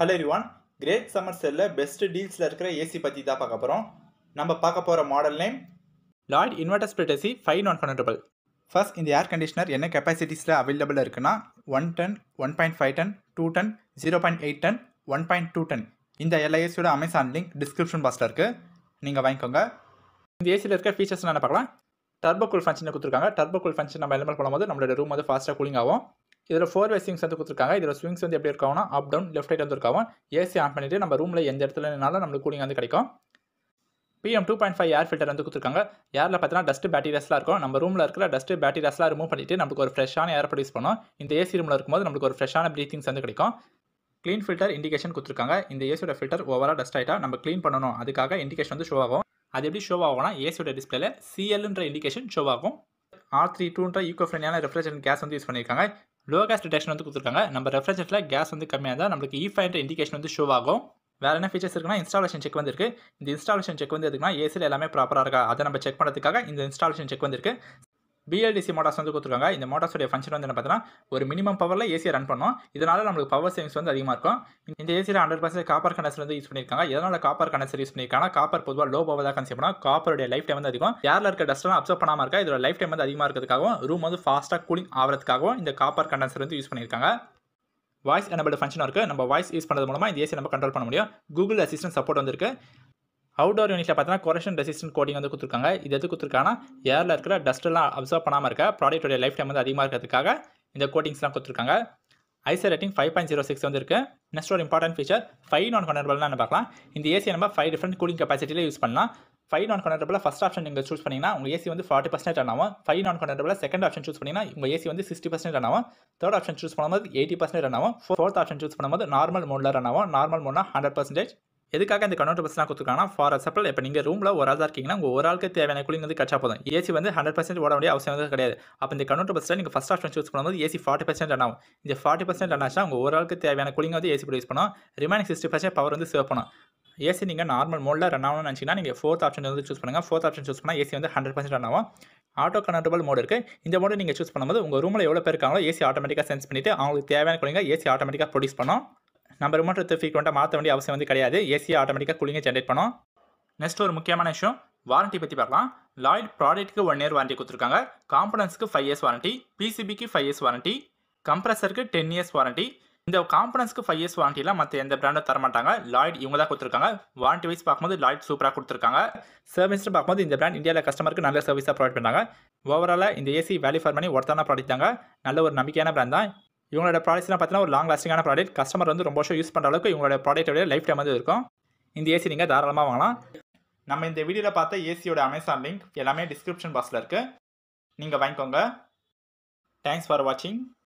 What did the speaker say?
hello ரிவான் great summer செல்லில் best டீல்ஸில் இருக்கிற ஏசி பற்றி தான் பார்க்க போகிறோம் நம்ம பார்க்க போகிற model name Lloyd inverter split AC five non connectable first இந்த ஏர் கண்டிஷனர் என்ன கெப்பாசிட்டிஸில் அவைலபிள் இருக்குன்னா one ton one point five ton two ton zero point eight ton one point two ton இந்த எல்ஐஎஸியோட அமேசான் லிங்க் டிஸ்கிரிப்ஷன் பாக்ஸில் இருக்குது நீங்கள் வாங்கிக்கோங்க இந்த ஏசியில் இருக்க ஃபீச்சர்ஸ் என்ன பார்க்கலாம் டர்போ கூல் ஃபங்க்ஷனை கொடுத்துருக்காங்க டர்போ கூல் ஃபங்க்ஷன் நம்ம எலிமெண்ட் பண்ணும்போது நம்மளோட ரூம் வந்து ஃபாஸ்ட்டாக கூலிங் ஆகும் இதில் ஃபோர் வே ஸ்விங்ஸ் வந்து கொடுத்துருக்காங்க இதில் ஸ்விங்ஸ் வந்து எப்படி இருக்காங்கன்னா அப் டவுன் லெஃப்ட் ரைட் வந்து இருக்காவும் ஏசி ஆன் பண்ணிட்டு நம்ம ரூமில் எந்த இடத்துல இருந்தாலும் நம்மளுக்கு கூலிங் வந்து கிடைக்கும் PM two point five air filter வந்து கொடுத்துருக்காங்க ஏரில் பார்த்தீங்கன்னா டஸ்ட் பேட்டரியாஸ்லாம் இருக்கும் நம்ம ரூமில் இருக்கிற டஸ்ட் பேட்டரியாஸ்லாம் ரிமூவ் பண்ணிவிட்டு நம்மளுக்கு ஒரு ஃப்ரெஷ்ஷான ஏர் ப்ரொடியூஸ் பண்ணும் இந்த ஏசி ரூமில் இருக்கும்போது நம்மளுக்கு ஒரு ஃப்ரெஷ்ஷான ப்ரீத்திங்ஸ் வந்து கிடைக்கும் க்ளீன் ஃபில்டர் இண்டிகேஷன் கொடுத்துருக்காங்க இந்த ஏசியோட ஃபில்டர் ஓவராக டஸ்ட் ஆகிட்டா நம்ம க்ளீன் பண்ணணும் அதுக்காக இண்டிகேஷன் வந்து ஷோ ஆகும் அது எப்படி ஷோ ஆகும்னா ஏசியோட டிஸ்பிளேல சிஎல்ன்ற இண்டிகேஷன் ஷோ ஆகும் ஆர் த்ரீ டூன்ற ஈக்கோ ஃப்ரெண்ட்லியான ரெஃப்ரிஜரேஷன் கேஸ் வந்து யூஸ் பண்ணியிருக்காங்க லோ கேஸ் டிடெக்ஷன் வந்து கொடுத்துருக்காங்க நம்ம ரெஃப்ரிஜரேட்டரில் கேஸ் வந்து கம்மியாக இருந்தால் நம்மளுக்கு இ ஃபைன் இண்டிகேஷன் வந்து ஷோ ஆகும் வேறு என்ன ஃபீச்சர்ஸ் இருக்குன்னா இன்ஸ்டாலேஷன் செக் வந்துருக்கு இந்த இன்ஸ்டாலேஷன் செக் வந்து எதுக்குன்னா ஏசியில் எல்லாமே ப்ராப்பராக இருக்கா அதை நம்ம செக் பண்ணுறதுக்காக இந்த இன்ஸ்டாலேஷன் செக் வந்துருக்கு பிஎல்டிசி மோட்டார்ஸ் வந்து கொடுத்துருக்காங்க இந்த மோட்டார்ஸோடைய ஃபங்க்ஷன் வந்து என்ன பார்த்தீங்கன்னா ஒரு மினிமம் பவரில் ஏசியை ரன் பண்ணோம் இதனால் நம்மளுக்கு பவர் சேவிங்ஸ் வந்து அதிகமாக இருக்கும் இந்த ஏசியில் ஹண்ட்ரட் பர்சன்ட் காப்பர் கண்டன்சர் வந்து யூஸ் பண்ணியிருக்காங்க எதனால் காப்பர் கண்டன்சர் யூஸ் பண்ணியிருக்காங்க காப்பர் பொதுவாக லோ பவர் தான் கன்சியர் பண்ணால் காப்பருடைய லைஃப் டைம் வந்து அதிகம் ஏரில் இருக்க டஸ்ட்லாம் அப்சர்வ் பண்ணாமல் இருக்கா இதோட லைஃப் டைம் வந்து அதிகமாக இருக்கிறதுக்காகவும் ரூம் வந்து ஃபாஸ்ட்டாக கூலிங் ஆகிறதுக்காகவும் இந்த காப்பர் கண்டன்சர் வந்து யூஸ் பண்ணியிருக்காங்க வாய்ஸ் எனபிள் ஃபங்க்ஷன் இருக்குது நம்ம வாய்ஸ் யூஸ் பண்ணுறது மூலமாக இந்த ஏசியை நம்ம கண்ட்ரோல் பண்ண முடியும் கூகுள் அசிஸ்டன்ட் சப்போர்ட் வந்திருக்கு அவுடோர் யூனிட்ல பார்த்தீங்கன்னா கொரஷன் ரெசிஸ்டன் கோடிங் வந்து கொடுத்துருக்காங்க இது எது கொடுத்துருக்காங்கன்னா ஏரில் இருக்கிற டஸ்ட்டெல்லாம் அப்சர்வ் பண்ணாமல் இருக்க ப்ராடக்ட்டோடைய லைஃப் டைம் வந்து அதிகமாக இருக்கிறதுக்காக இந்த கோட்டிங்ஸ்லாம் கொடுத்துருக்காங்க IC rating five point zero six வந்து இருக்குது நெக்ஸ்ட் ஒரு இம்பார்ட்டன்ட் ஃபீச்சர் ஃபைவ் நான் கனரபிள்னு பார்க்கலாம் இந்த ஏசி நம்ம ஃபைவ் டிஃப்ரெண்ட் கூலிங் கெப்பாசிட்டியில் யூஸ் பண்ணலாம் five non convertible first option நீங்கள் சூஸ் பண்ணிங்கன்னா உங்கள் ஏசி வந்து forty percent ஆனாவும் five non கனரபிள் second option choose பண்ணிங்கன்னா உங்கள் ஏசி வந்து சிக்ஸ்டி பர்சன்ட் ஆகும் தேர்ட் ஆப்ஷன் சூஸ் பண்ணும்போது எயிட்டி பர்சன்ட் ஆனாவும் ஃபோர்த் ஆப்ஷன் சூஸ் பண்ணும்போது நார்மல் மோடில் ரன் ஆகும் நார்மல் மோட்னா ஹண்ட்ரட் பர்சன்டேஜ் எதுக்காக இந்த கன்வெர்ட் பஸ்லாம் கொடுத்துருக்காங்கன்னா ஃபார் எக்ஸாம்பிள் இப்போ நீங்கள் ரூமில் ஒரு ஆள் தான் இருக்கீங்கன்னா உங்கள் ஒரு ஆளுக்கு தேவையான கூலிங் வந்து கட்சா போதும் ஏசி வந்து ஹண்ட்ரட் பர்சன்ட் ஓட வேண்டிய அவசியம் வந்து கிடையாது அப்போ இந்த கன்வெர்ட் பஸ்ஸில் நீங்கள் ஃபஸ்ட் ஆப்ஷன் சூஸ் பண்ணும்போது ஏசி ஃபார்ட்டி பர்சன்ட் ரன் ஆகும் இந்த ஃபார்ட்டி பர்சன்ட் ரன் ஆச்சுன்னா உங்கள் ஒரு ஆளுக்கு தேவையான கூலிங் வந்து ஏசி ப்ரொடியூஸ் பண்ணும் ரிமைனிங் சிக்ஸ்டி பர்சன்ட் பவர் வந்து சேவ் பண்ணும் ஏசி நீங்கள் நார்மல் மோடில் ரன் ஆகணும்னு நினச்சிங்கன்னா நீங்கள் ஃபோர்த் ஆப்ஷன் வந்து சூஸ் பண்ணுங்கள் ஃபோர்த் ஆப்ஷன் சூஸ் பண்ணால் ஏசி வந்து ஹண்ட்ரட் பர்சன்ட் ரன் ஆகும் ஆட்டோ கனெக்டபிள் மோடு இருக்குது இந்த மோடு நீங்கள் சூஸ் பண்ணும்போது உங்கள் ரூமில் எவ்வளோ பேர் இருக்காங்களோ ஏசி ஆட்டோமேட்டிக்காக சென்ஸ் பண்ணிவிட்டு அவங்களுக்கு தேவையான கூலிங்காக ஏசி ஆட்டோமேட்டிக்காக ப்ரொடியூஸ் பண்ணோம் நம்ம ரிமோட்டர் ஃப்ரீக்வெண்ட்டாக மாற்ற வேண்டிய அவசியம் வந்து கிடையாது ஏசியை ஆட்டோமேட்டிக்காக கூலிங்கை ஜென்ரேட் பண்ணுவோம் நெக்ஸ்ட் ஒரு முக்கியமான விஷயம் வாரண்ட்டி பற்றி பார்க்கலாம் லாய்ட் ப்ராடக்ட்டுக்கு ஒன் இயர் வாரண்ட்டி கொடுத்துருக்காங்க காம்பனன்ஸ்க்கு ஃபைவ் இயர்ஸ் வாரண்ட்டி பிசிபிக்கு ஃபைவ் இயர்ஸ் வாரண்ட்டி கம்ப்ரஸருக்கு டென் இயர்ஸ் வாரண்ட்டி இந்த காம்பனன்ஸ்க்கு ஃபைவ் இயர்ஸ் வாரண்டிலாம் மற்ற எந்த பிராண்டும் தரமாட்டாங்க லாய்ட் இவங்க தான் கொடுத்துருக்காங்க வாரண்ட்டி வைஸ் பார்க்கும்போது லாய்ட் சூப்பராக கொடுத்துருக்காங்க சர்வீஸ்னு பார்க்கும்போது இந்த பிராண்ட் இந்தியாவில் கஸ்டமருக்கு நல்ல சர்வீஸாக ப்ரொவைட் பண்ணுறாங்க ஓவராலாக இந்த ஏசி வேல்யூ ஃபார் பண்ணி ஒருத்தான ப்ராடக்ட் தாங்க நல்ல ஒரு நம்பிக்கையான பிராண்ட் தான் இவங்களோட ப்ராடக்ட்ஸ்லாம் பார்த்தீங்கன்னா ஒரு லாங் லாஸ்டிங்கான ப்ராடக்ட் கஸ்டமர் வந்து ரொம்ப வருஷம் யூஸ் பண்ணுற அளவுக்கு இவங்களோட ப்ராடக்ட்டோட லைஃப் டைம் வந்து இருக்கும் இந்த ஏசி நீங்கள் தாராளமாக வாங்கலாம் நம்ம இந்த வீடியோவில் பார்த்த ஏசியோட அமேசான் லிங்க் எல்லாமே டிஸ்கிரிப்ஷன் பாக்ஸில் இருக்குது நீங்கள் வாங்கிக்கோங்க தேங்க்ஸ் ஃபார் வாட்சிங்